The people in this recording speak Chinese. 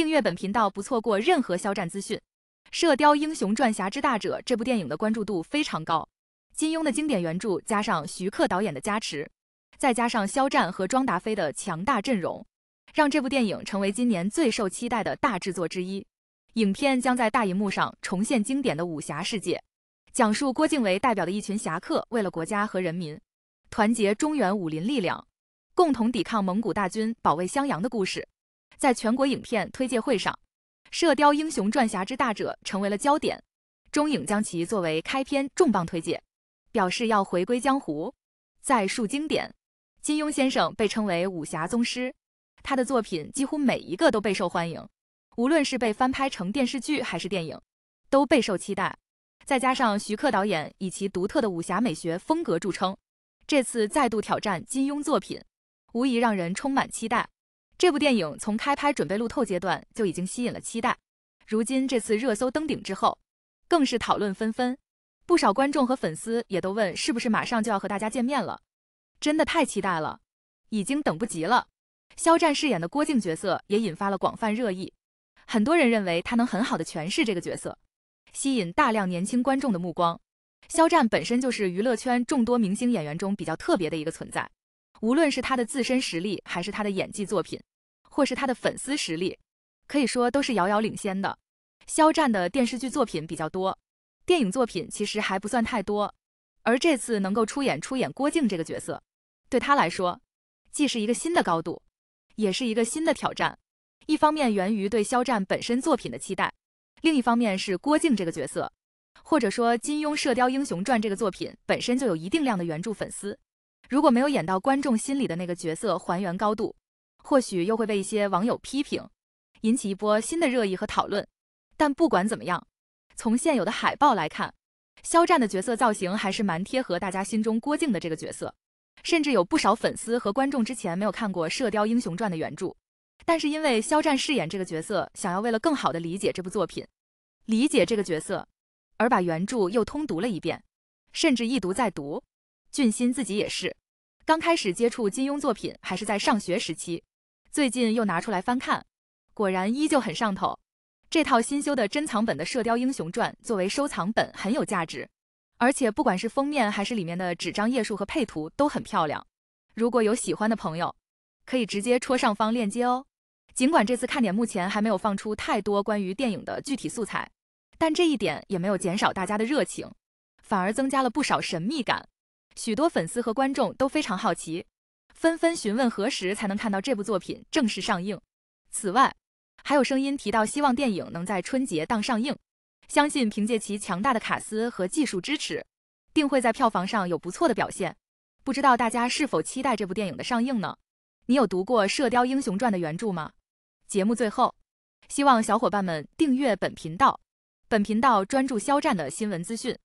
订阅本频道，不错过任何肖战资讯。《射雕英雄传：侠之大者》这部电影的关注度非常高，金庸的经典原著加上徐克导演的加持，再加上肖战和庄达菲的强大阵容，让这部电影成为今年最受期待的大制作之一。影片将在大银幕上重现经典的武侠世界，讲述郭靖为代表的一群侠客为了国家和人民，团结中原武林力量，共同抵抗蒙古大军，保卫襄阳的故事。在全国影片推介会上，《射雕英雄传：侠之大者》成为了焦点。中影将其作为开篇重磅推介，表示要回归江湖，再述经典。金庸先生被称为武侠宗师，他的作品几乎每一个都备受欢迎。无论是被翻拍成电视剧还是电影，都备受期待。再加上徐克导演以其独特的武侠美学风格著称，这次再度挑战金庸作品，无疑让人充满期待。这部电影从开拍准备路透阶段就已经吸引了期待，如今这次热搜登顶之后，更是讨论纷纷，不少观众和粉丝也都问是不是马上就要和大家见面了，真的太期待了，已经等不及了。肖战饰演的郭靖角色也引发了广泛热议，很多人认为他能很好的诠释这个角色，吸引大量年轻观众的目光。肖战本身就是娱乐圈众多明星演员中比较特别的一个存在，无论是他的自身实力还是他的演技作品。或是他的粉丝实力，可以说都是遥遥领先的。肖战的电视剧作品比较多，电影作品其实还不算太多。而这次能够出演出演郭靖这个角色，对他来说既是一个新的高度，也是一个新的挑战。一方面源于对肖战本身作品的期待，另一方面是郭靖这个角色，或者说金庸《射雕英雄传》这个作品本身就有一定量的原著粉丝。如果没有演到观众心里的那个角色还原高度，或许又会被一些网友批评，引起一波新的热议和讨论。但不管怎么样，从现有的海报来看，肖战的角色造型还是蛮贴合大家心中郭靖的这个角色。甚至有不少粉丝和观众之前没有看过《射雕英雄传》的原著，但是因为肖战饰演这个角色，想要为了更好的理解这部作品，理解这个角色，而把原著又通读了一遍，甚至一读再读。俊鑫自己也是，刚开始接触金庸作品还是在上学时期。最近又拿出来翻看，果然依旧很上头。这套新修的珍藏本的《射雕英雄传》作为收藏本很有价值，而且不管是封面还是里面的纸张、页数和配图都很漂亮。如果有喜欢的朋友，可以直接戳上方链接哦。尽管这次看点目前还没有放出太多关于电影的具体素材，但这一点也没有减少大家的热情，反而增加了不少神秘感。许多粉丝和观众都非常好奇。纷纷询问何时才能看到这部作品正式上映。此外，还有声音提到希望电影能在春节档上映。相信凭借其强大的卡司和技术支持，定会在票房上有不错的表现。不知道大家是否期待这部电影的上映呢？你有读过《射雕英雄传》的原著吗？节目最后，希望小伙伴们订阅本频道。本频道专注肖战的新闻资讯。